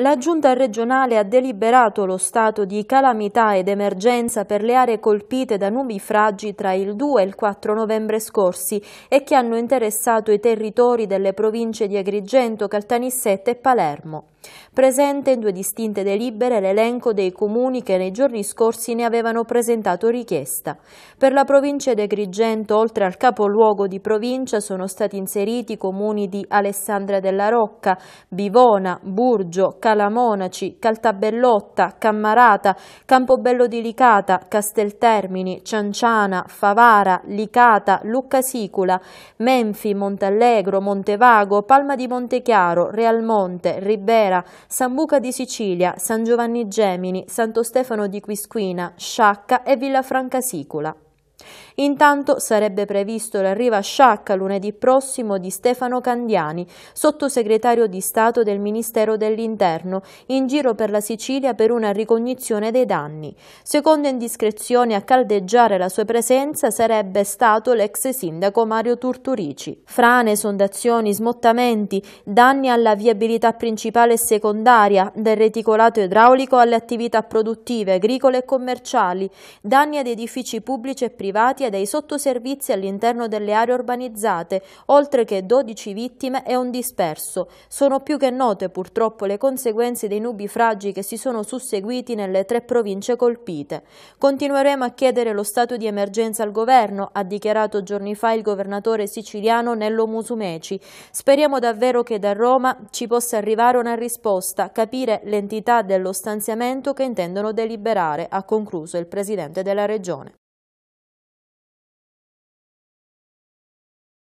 La Giunta regionale ha deliberato lo stato di calamità ed emergenza per le aree colpite da nubifragi tra il 2 e il 4 novembre scorsi e che hanno interessato i territori delle province di Agrigento, Caltanissette e Palermo. Presente in due distinte delibere l'elenco dei comuni che nei giorni scorsi ne avevano presentato richiesta. Per la provincia di Agrigento, oltre al capoluogo di provincia, sono stati inseriti i comuni di Alessandria della Rocca, Bivona, Burgio, Calamonaci, Caltabellotta, Cammarata, Campobello di Licata, Casteltermini, Cianciana, Favara, Licata, Lucca Sicula, Menfi, Montallegro, Montevago, Palma di Montechiaro, Realmonte, Ribera, Matera, San Buca di Sicilia, San Giovanni Gemini, Santo Stefano di Quisquina, Sciacca e Villa Franca Sicula. Intanto sarebbe previsto l'arrivo a Sciacca lunedì prossimo di Stefano Candiani, sottosegretario di Stato del Ministero dell'Interno, in giro per la Sicilia per una ricognizione dei danni. Secondo indiscrezioni a caldeggiare la sua presenza sarebbe stato l'ex sindaco Mario Turturici. Frane, sondazioni, smottamenti, danni alla viabilità principale e secondaria, del reticolato idraulico alle attività produttive, agricole e commerciali, danni ad edifici pubblici e privati privati e dei sottoservizi all'interno delle aree urbanizzate, oltre che 12 vittime e un disperso. Sono più che note purtroppo le conseguenze dei nubifragi che si sono susseguiti nelle tre province colpite. Continueremo a chiedere lo stato di emergenza al governo, ha dichiarato giorni fa il governatore siciliano Nello Musumeci. Speriamo davvero che da Roma ci possa arrivare una risposta, capire l'entità dello stanziamento che intendono deliberare, ha concluso il presidente della regione.